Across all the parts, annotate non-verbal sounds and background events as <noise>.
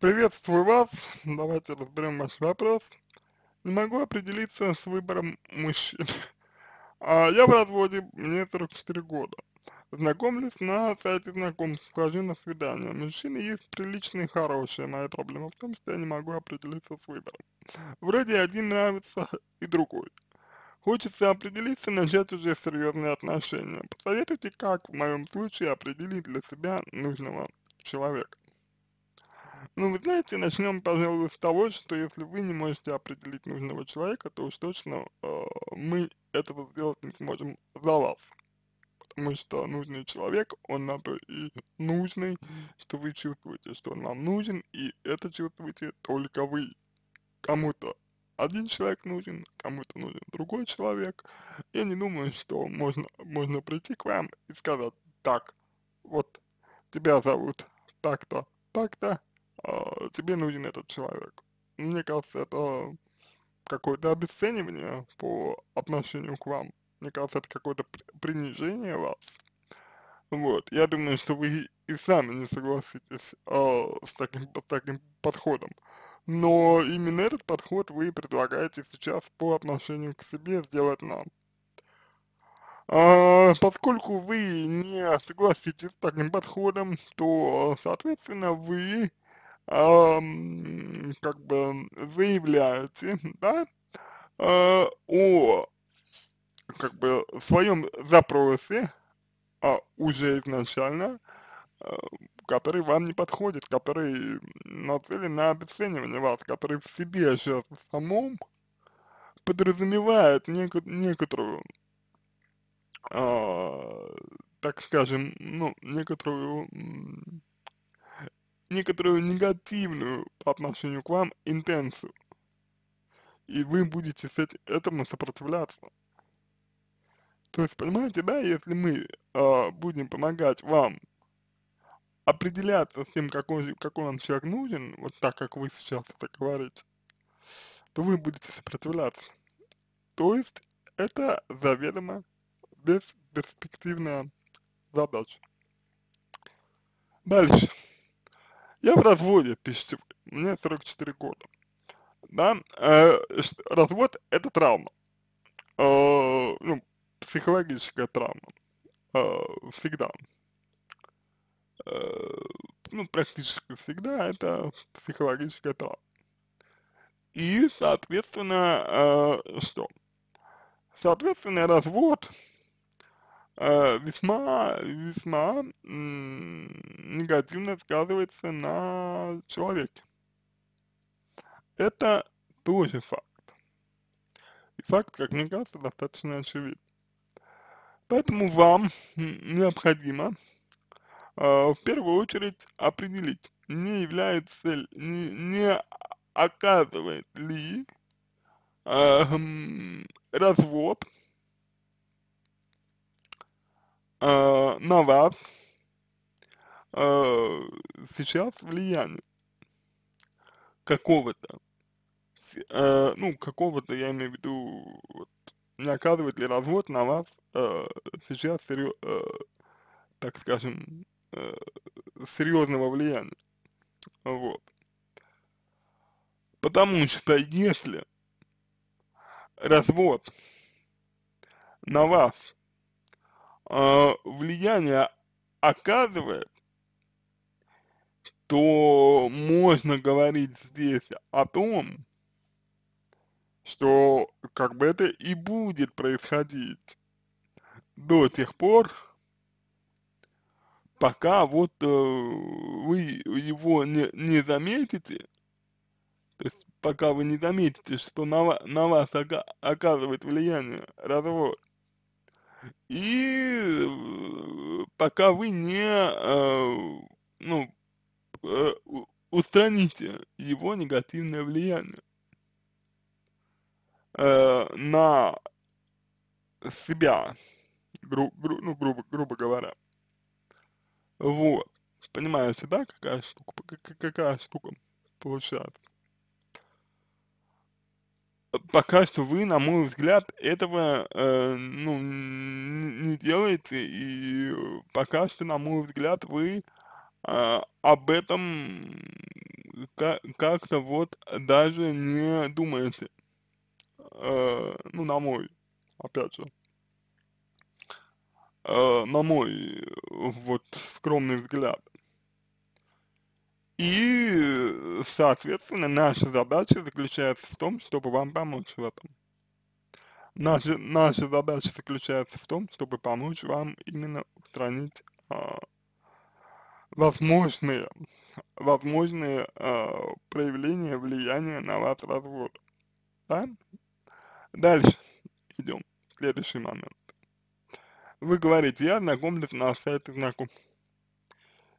Приветствую вас. Давайте разберем ваш вопрос. Не могу определиться с выбором мужчин. А, я в разводе, мне 44 года. Знакомлюсь на сайте знакомств, хожу на свидание. Мужчины есть приличные, хорошие. Моя проблема в том, что я не могу определиться с выбором. Вроде один нравится и другой. Хочется определиться, начать уже серьезные отношения. Посоветуйте, как в моем случае определить для себя нужного человека. Ну, вы знаете, начнем, пожалуй, с того, что если вы не можете определить нужного человека, то уж точно э, мы этого сделать не сможем за вас. Потому что нужный человек, он на то и нужный, что вы чувствуете, что он вам нужен, и это чувствуете только вы. Кому-то один человек нужен, кому-то нужен другой человек. Я не думаю, что можно, можно прийти к вам и сказать, так, вот тебя зовут так-то, так-то, э, тебе нужен этот человек. Мне кажется, это какое-то обесценивание по отношению к вам. Мне кажется, это какое-то принижение вас. Вот, я думаю, что вы и сами не согласитесь э, с, таким, с таким подходом. Но именно этот подход вы предлагаете сейчас по отношению к себе сделать нам. А, поскольку вы не согласитесь с таким подходом, то, соответственно, вы как бы заявляете, <laughs> да, а, о как бы своем запросе а, уже изначально, а, который вам не подходит, который нацелен на обесценивание вас, который в себе сейчас в самом подразумевает неко некоторую, а, так скажем, ну, некоторую некоторую негативную по отношению к вам интенцию. И вы будете с этим, этому сопротивляться. То есть, понимаете, да, если мы э, будем помогать вам определяться с тем, какой, какой вам человек нужен, вот так, как вы сейчас это говорите, то вы будете сопротивляться. То есть, это заведомо бесперспективная задача. Дальше. Я в разводе, пишите вы, мне 44 года. Да, э, развод это травма, э, ну, психологическая травма, э, всегда. Э, ну, практически всегда это психологическая травма. И, соответственно, э, что? Соответственно, развод а, весьма, весьма негативно сказывается на человеке. Это тоже факт. И факт, как мне кажется, достаточно очевиден. Поэтому вам необходимо а, в первую очередь определить, не является ли, не, не оказывает ли э, развод э, на вас э, сейчас влияние какого-то, э, ну, какого-то, я имею в виду, вот, не оказывает ли развод на вас э, сейчас, серьез, э, так скажем, э, серьезного влияния, вот. Потому что если развод на вас а, влияние оказывает, то можно говорить здесь о том, что как бы это и будет происходить до тех пор, пока вот э, вы его не, не заметите, то есть пока вы не заметите, что на, на вас ока оказывает влияние развод, и э, пока вы не, э, ну, э, устраните его негативное влияние на себя, гру, гру, ну, грубо, грубо говоря. Вот. Понимаете, да, какая штука, какая штука получается? пока что вы, на мой взгляд, этого э, ну, не делаете, и пока что, на мой взгляд, вы э, об этом как-то вот даже не думаете. Э, ну, на мой, опять же. Э, на мой э, вот скромный взгляд. И, э, соответственно, наша задача заключается в том, чтобы вам помочь в этом. Наша, наша задача заключается в том, чтобы помочь вам именно устранить а, возможные, возможные а, проявления влияния на вас развода. Да? Дальше идем. Следующий момент. Вы говорите, я знакомлюсь на сайте знакомств.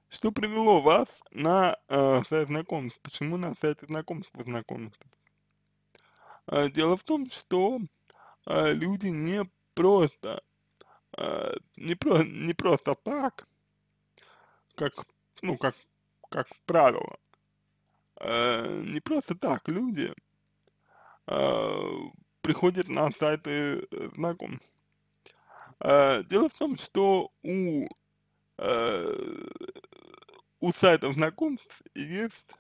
Что привело вас на э, сайт знакомств? Почему на сайте знакомств вы Э, дело в том, что э, люди не просто, э, не, про, не просто так, как, ну, как, как правило, э, не просто так люди э, приходят на сайты э, знакомств. Э, дело в том, что у э, у сайтов знакомств есть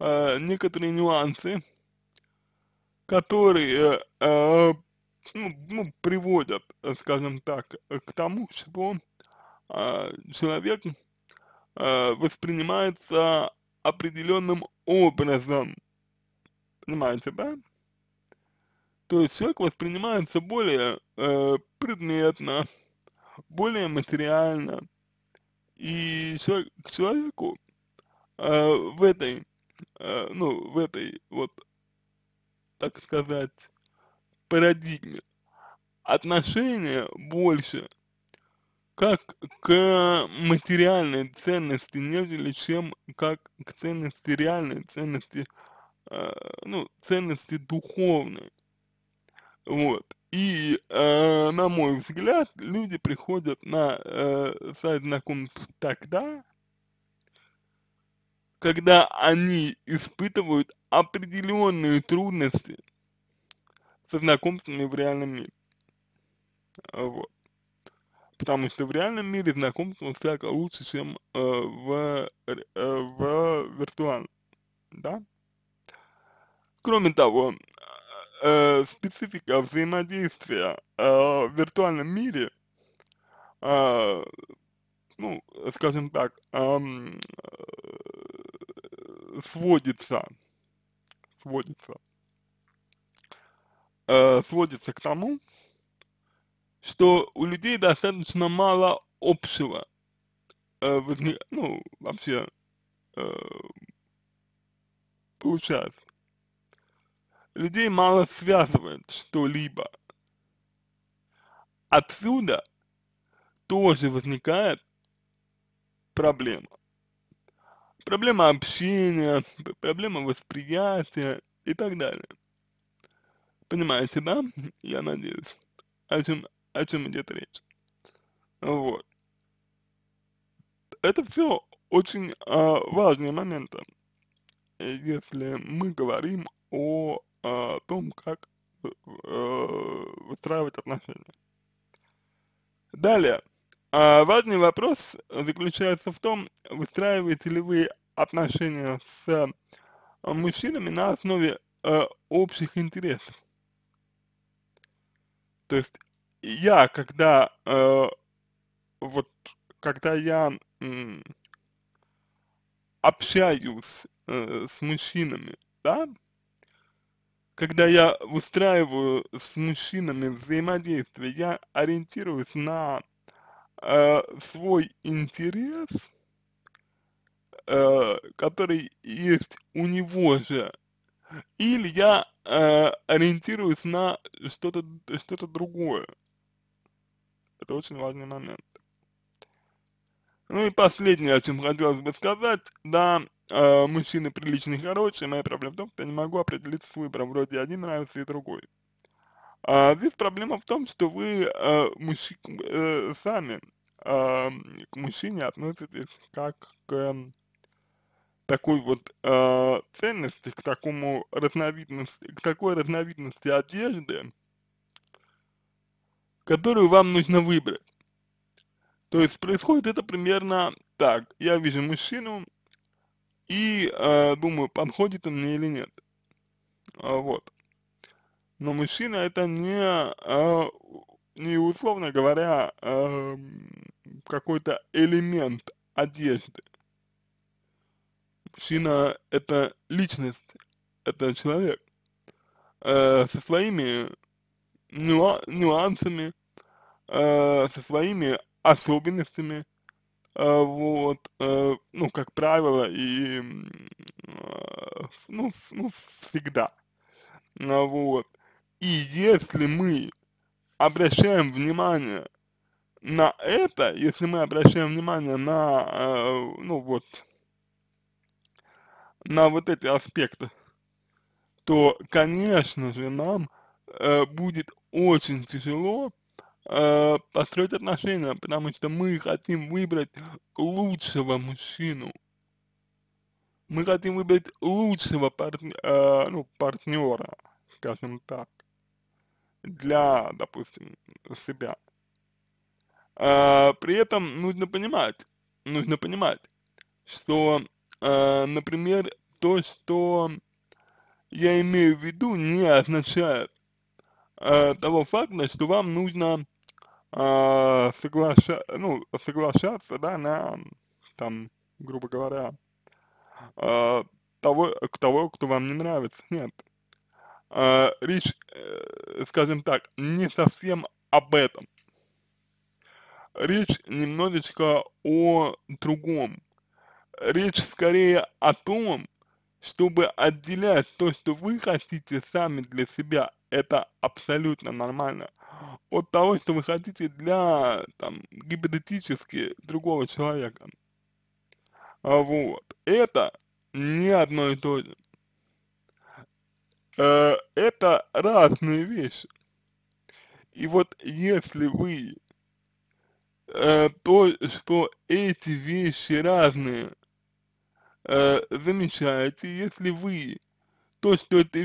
э, некоторые нюансы, которые э, э ну, ну, приводят, э, скажем так, к тому, что э, человек э, воспринимается определенным образом. Понимаете, да? То есть человек воспринимается более э, предметно, более материально, и к человеку э, в этой, э, ну, в этой вот, так сказать, парадигме отношение больше как к материальной ценности, нежели чем как к ценности реальной, ценности, э, ну, ценности духовной. Вот. И, э, на мой взгляд, люди приходят на э, сайт знакомств тогда, когда они испытывают определенные трудности со знакомствами в реальном мире. Вот. Потому что в реальном мире знакомство всяко лучше, чем э, в, э, в виртуальном. Да? Кроме того, Э, специфика взаимодействия э, в виртуальном мире, э, ну, скажем так, эм, э, сводится, сводится, э, сводится к тому, что у людей достаточно мало общего, э, возник, ну, вообще, э, получается людей мало связывает что-либо. Отсюда тоже возникает проблема. Проблема общения, проблема восприятия и так далее. Понимаете, да? Я надеюсь. О чем, о чем идет речь. Вот. Это все очень э, важные моменты, если мы говорим о о том, как э, выстраивать отношения. Далее. А, важный вопрос заключается в том, выстраиваете ли вы отношения с мужчинами на основе э, общих интересов. То есть я, когда э, вот когда я общаюсь э, с мужчинами, да, когда я устраиваю с мужчинами взаимодействие, я ориентируюсь на э, свой интерес, э, который есть у него же, или я э, ориентируюсь на что-то что-то другое. Это очень важный момент. Ну и последнее, о чем хотелось бы сказать, да, э, мужчины приличные и хорошие, моя проблема в том, что я не могу определиться с выбором, вроде один нравится и другой. А, здесь проблема в том, что вы э, а, мужч... э, сами э, к мужчине относитесь как к э, такой вот э, ценности, к такому разновидности, к такой разновидности одежды, которую вам нужно выбрать. То есть происходит это примерно так. Я вижу мужчину, и э, думаю, подходит он мне или нет. А, вот. Но мужчина это не, э, не условно говоря, э, какой-то элемент одежды. Мужчина это личность, это человек э, со своими нюансами, э, со своими особенностями, а, вот, э, ну, как правило, и, а, ну, ну, всегда, а, вот. И если мы обращаем внимание на это, если мы обращаем внимание на, э, ну вот, на вот эти аспекты, то, конечно же, нам э, будет очень тяжело Э, построить отношения, потому что мы хотим выбрать лучшего мужчину. Мы хотим выбрать лучшего партн э, ну, партнера, скажем так, для, допустим, себя. Э, при этом нужно понимать, нужно понимать, что, э, например, то, что я имею в виду, не означает э, того факта, что вам нужно а, соглаша, ну, соглашаться, да, на, там, грубо говоря, а, того, к того, кто вам не нравится. Нет. А, речь, э, скажем так, не совсем об этом. Речь немножечко о другом. Речь скорее о том, чтобы отделять то, что вы хотите сами для себя, это абсолютно нормально. От того, что вы хотите для, там, гипотетически другого человека. А, вот. Это не одно и то же. Э, это разные вещи. И вот если вы э, то, что эти вещи разные, э, замечаете, если вы то, что это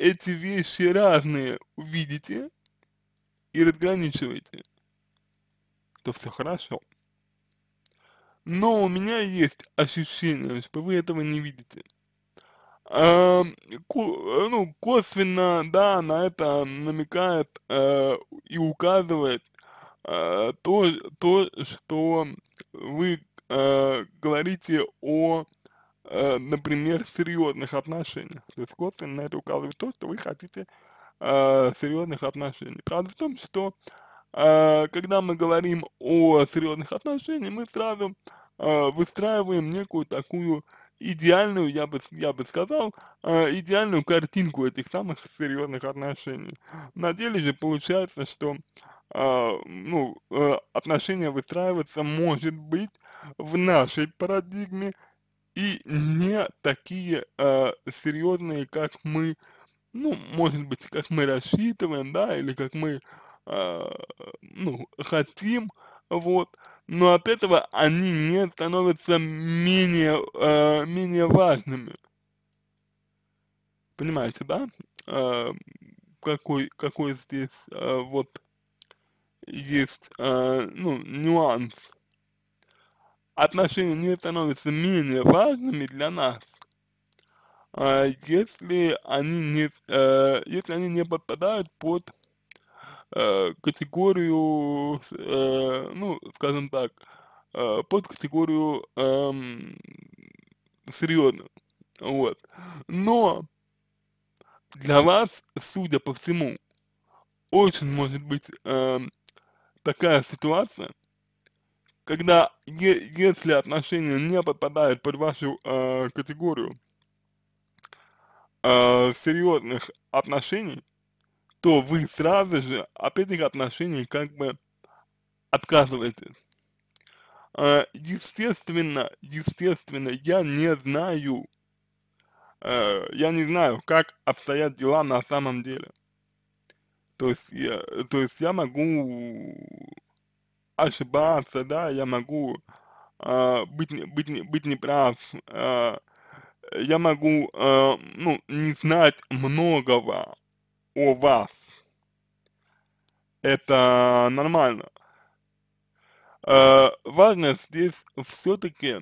эти вещи разные увидите и разграничиваете, то все хорошо. Но у меня есть ощущение, что вы этого не видите. Эм, э, ну, косвенно, да, на это намекает э, и указывает э, то, то, что вы э, говорите о э, например, серьезных отношениях. То есть косвенно на это указывает то, что вы хотите э, серьезных отношений. Правда в том, что э, когда мы говорим о серьезных отношениях, мы сразу э, выстраиваем некую такую идеальную, я бы, я бы сказал, э, идеальную картинку этих самых серьезных отношений. На деле же получается, что э, ну, э, отношения выстраиваться может быть в нашей парадигме и не такие э, а, серьезные, как мы, ну, может быть, как мы рассчитываем, да, или как мы, э, ну, хотим, вот, но от этого они не становятся менее, э, менее важными. Понимаете, да? Э, какой, какой здесь э, вот есть, э, ну, нюанс отношения не становятся менее важными для нас, а, если они не, э, если они не подпадают под э, категорию, э, ну, скажем так, под категорию э, эм, серьезно, вот. Но для вас, судя по всему, очень может быть э, такая ситуация, когда е, если отношения не попадают под вашу э, категорию э, серьезных отношений, то вы сразу же от этих отношений как бы отказываетесь. Э, естественно, естественно, я не знаю, э, я не знаю, как обстоят дела на самом деле. То есть я, то есть я могу ошибаться, да, я могу э, быть, быть, быть неправ, э, я могу, э, ну, не знать многого о вас. Это нормально. Э, важно здесь все-таки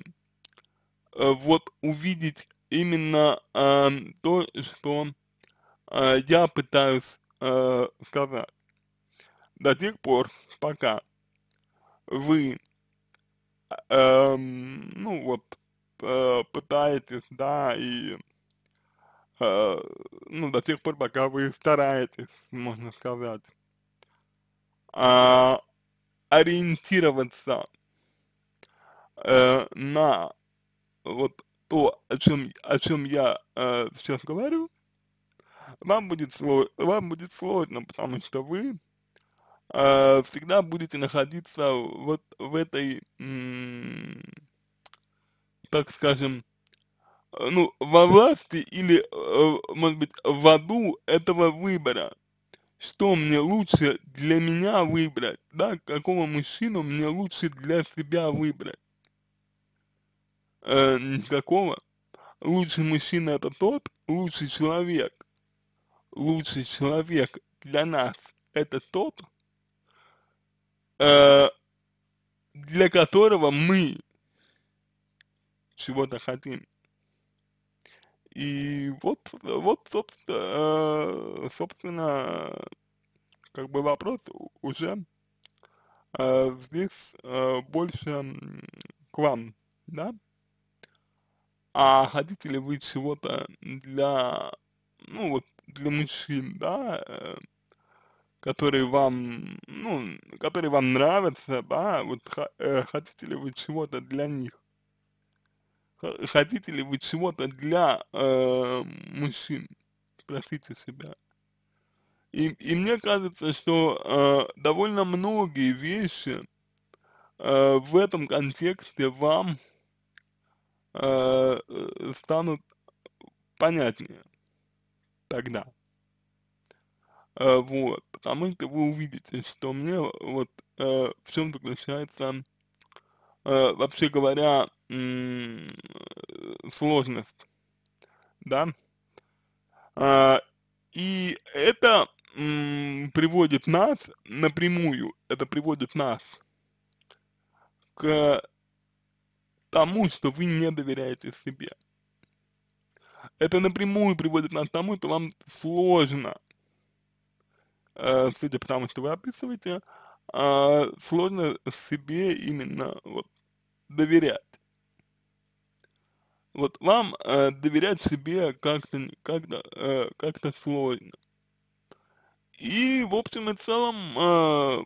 э, вот увидеть именно э, то, что э, я пытаюсь э, сказать. До тех пор, пока вы э, ну вот э, пытаетесь, да, и э, ну до тех пор, пока вы стараетесь, можно сказать, э, ориентироваться э, на вот то, о чем, о чем я э, сейчас говорю, вам будет, вам будет сложно, потому что вы э, всегда будете находиться вот в этой, так скажем, э, ну, во власти или, э, может быть, в аду этого выбора. Что мне лучше для меня выбрать, да, какого мужчину мне лучше для себя выбрать? Э, никакого. Лучший мужчина это тот, лучший человек. Лучший человек для нас это тот, Э, для которого мы чего-то хотим. И вот, вот собственно, э, собственно, как бы вопрос уже э, здесь больше к вам, да? А хотите ли вы чего-то для, ну вот, для мужчин, да? который вам, ну, который вам нравится да, вот э, хотите ли вы чего-то для них? Хотите ли вы чего-то для э, мужчин? Спросите себя. И, и мне кажется, что э, довольно многие вещи э, в этом контексте вам э, э станут понятнее тогда. Э, вот потому что вы увидите, что мне вот э, в заключается, э, вообще говоря, э, сложность, да, э, и это приводит нас напрямую, это приводит нас к тому, что вы не доверяете себе. Это напрямую приводит нас к тому, что вам сложно Э, судя по тому, что вы описываете, а, сложно себе именно вот доверять. Вот вам э, доверять себе как-то как э, как сложно. И в общем и целом, а,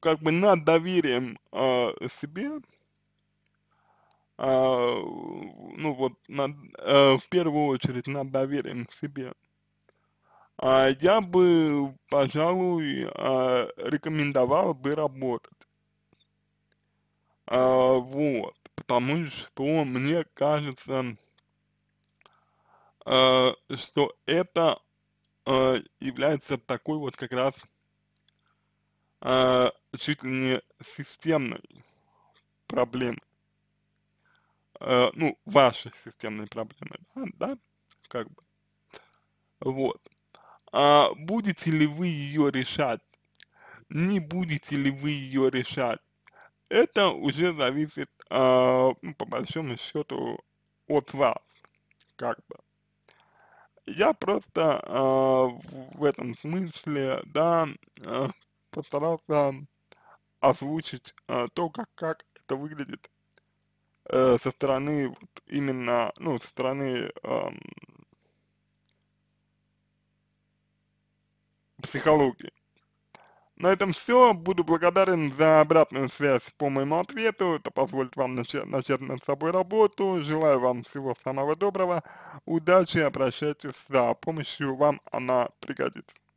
как бы над доверием а, себе, ну вот над, э, в первую очередь над доверием себе, а, я бы, пожалуй, а, рекомендовал бы работать. А, вот, потому что мне кажется, что это является такой вот как раз э, чуть ли не системной проблемой. ну, вашей системной проблемой, да, да, как бы. Вот а будете ли вы ее решать, не будете ли вы ее решать, это уже зависит, а, ну, по большому счету, от вас, как бы. Я просто а, в этом смысле, да, а, постарался озвучить а, то, как, как это выглядит э, со стороны вот именно, ну, со стороны э, психологии. На этом все. Буду благодарен за обратную связь по моему ответу. Это позволит вам начать, над собой работу. Желаю вам всего самого доброго. Удачи. Обращайтесь за помощью. Вам она пригодится.